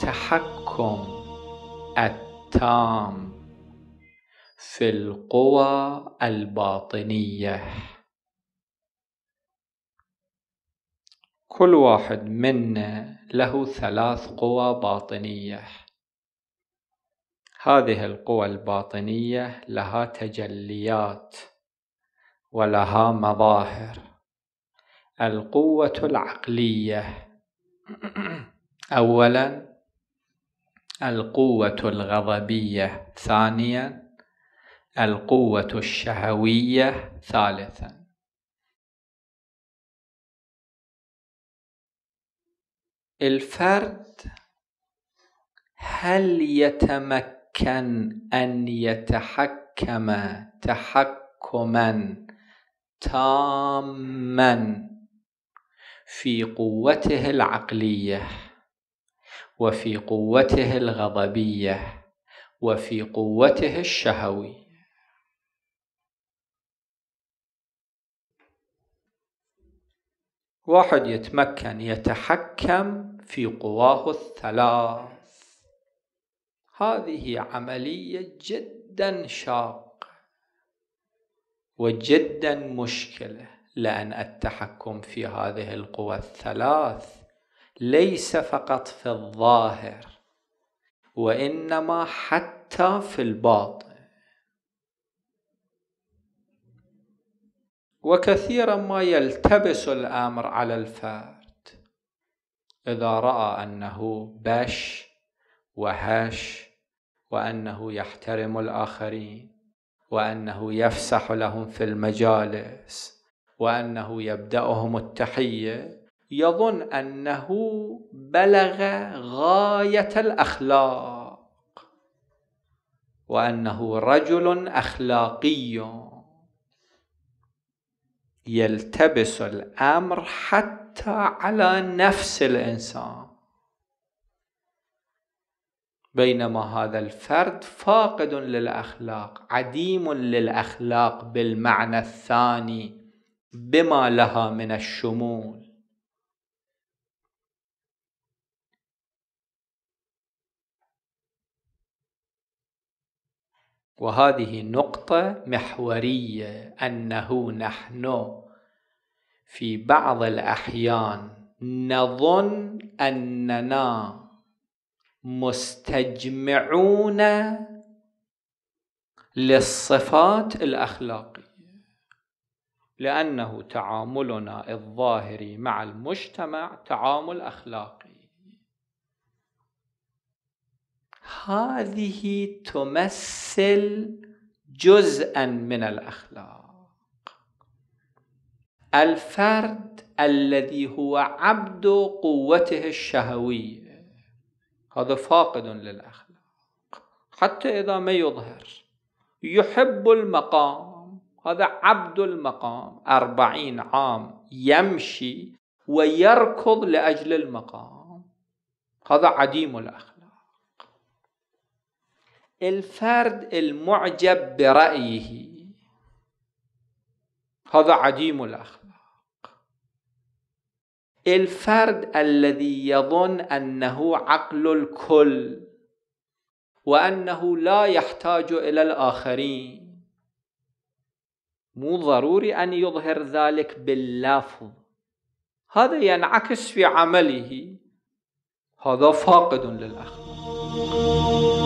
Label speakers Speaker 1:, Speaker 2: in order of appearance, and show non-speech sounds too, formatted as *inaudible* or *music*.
Speaker 1: التحكم التام في القوى الباطنيه كل واحد منا له ثلاث قوى باطنيه هذه القوى الباطنيه لها تجليات ولها مظاهر القوه العقليه *clears throat* اولا القوة الغضبية ثانيا القوة الشهوية ثالثا الفرد هل يتمكن أن يتحكم تحكما تاما في قوته العقليه وفي قوته الغضبية وفي قوته الشهوي واحد يتمكن يتحكم في قواه الثلاث هذه عملية جدا شاقة وجدا مشكلة لأن التحكم في هذه القوى الثلاث ليس فقط في الظاهر وانما حتى في الباطن وكثيرا ما يلتبس الامر على الفرد اذا راى انه بش وهش وانه يحترم الاخرين وانه يفسح لهم في المجالس وانه يبداهم التحيه يظن أنه بلغ غاية الأخلاق وأنه رجل أخلاقي يلتبس الأمر حتى على نفس الإنسان بينما هذا الفرد فاقد للأخلاق عديم للأخلاق بالمعنى الثاني بما لها من الشمول وهذه نقطة محورية أنه نحن في بعض الأحيان نظن أننا مستجمعون للصفات الأخلاقية لأنه تعاملنا الظاهري مع المجتمع تعامل أخلاقي هذه تمس يمثل جزءا من الاخلاق الفرد الذي هو عبد قوته الشهويه هذا فاقد للاخلاق حتى اذا ما يظهر يحب المقام هذا عبد المقام أربعين عام يمشي ويركض لأجل المقام هذا عديم الأخلاق الفرد المعجب برأيه هذا عديم الأخلاق الفرد الذي يظن أنه عقل الكل وأنه لا يحتاج إلى الآخرين مو ضروري أن يظهر ذلك باللفظ هذا ينعكس في عمله هذا فاقد للأخلاق